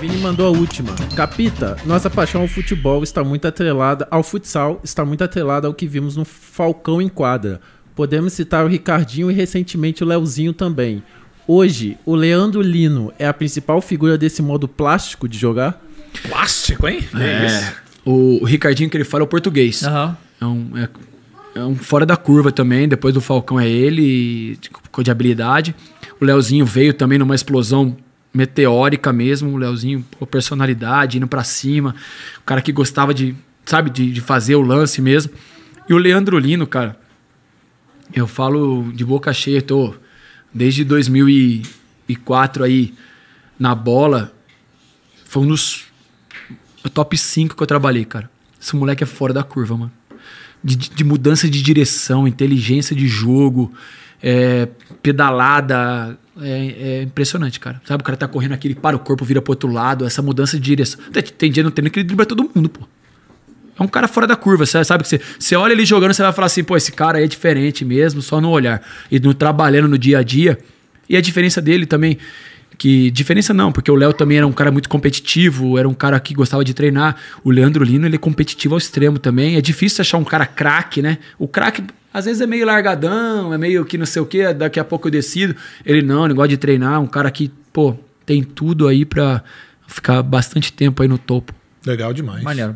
Vini mandou a última. Capita, nossa paixão ao futebol está muito atrelada ao futsal, está muito atrelada ao que vimos no Falcão em quadra. Podemos citar o Ricardinho e recentemente o Leozinho também. Hoje, o Leandro Lino é a principal figura desse modo plástico de jogar? Plástico, hein? É. é o, o Ricardinho que ele fala é o português. Uhum. É, um, é, é, um fora da curva também. Depois do Falcão é ele, de, tipo, de habilidade. O Leozinho veio também numa explosão meteórica mesmo, o Leozinho, com personalidade, indo para cima, o cara que gostava de, sabe, de, de, fazer o lance mesmo. E o Leandro Lino, cara, eu falo de boca cheia, tô desde 2004 aí na bola, foi um dos top 5 que eu trabalhei, cara. Esse moleque é fora da curva, mano de, de mudança de direção, inteligência de jogo, é, pedalada. É, é, impressionante, cara. Sabe, o cara tá correndo aqui, ele para o corpo, vira pro outro lado, essa mudança de direção. Tem, tem dia no treino que ele todo mundo, pô. É um cara fora da curva, sabe? que você, você olha ele jogando, você vai falar assim, pô, esse cara aí é diferente mesmo, só no olhar. E no trabalhando no dia a dia. E a diferença dele também que diferença não, porque o Léo também era um cara muito competitivo, era um cara que gostava de treinar. O Leandro Lino, ele é competitivo ao extremo também. É difícil achar um cara craque, né? O craque às vezes é meio largadão, é meio que não sei o quê, daqui a pouco eu decido. Ele não, ele gosta de treinar, um cara que, pô, tem tudo aí para ficar bastante tempo aí no topo. Legal demais. Maneiro.